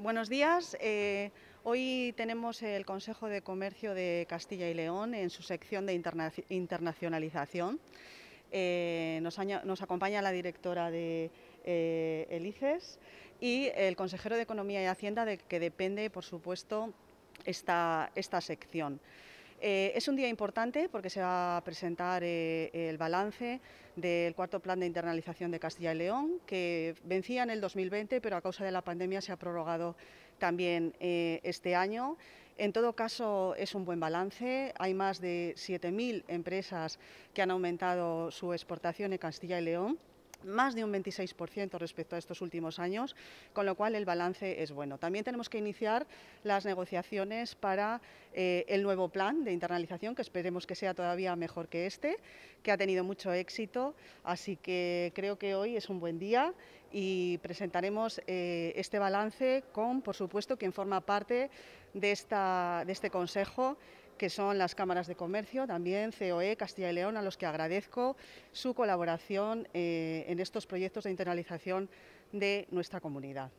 Buenos días. Eh, hoy tenemos el Consejo de Comercio de Castilla y León en su sección de internacionalización. Eh, nos, acompaña la directora de eh, e y el consejero de Economía y Hacienda, de que depende, por supuesto, esta sección. Eh, es un día importante porque se va a presentar eh, el balance del cuarto plan de internalización de Castilla y León, que vencía en el 2020, pero a causa de la pandemia se ha prorrogado también eh, este año. En todo caso, es un buen balance. Hay más de 7.000 empresas que han aumentado su exportación en Castilla y León más de un 26% respecto a estos últimos años, con lo cual el balance es bueno. También tenemos que iniciar las negociaciones para eh, el nuevo plan de internalización, que esperemos que sea todavía mejor que este, que ha tenido mucho éxito, así que creo que hoy es un buen día y presentaremos eh, este balance con, por supuesto, quien forma parte de, esta, de este Consejo que son las cámaras de comercio, también COE, Castilla y León, a los que agradezco su colaboración eh, en estos proyectos de internalización de nuestra comunidad.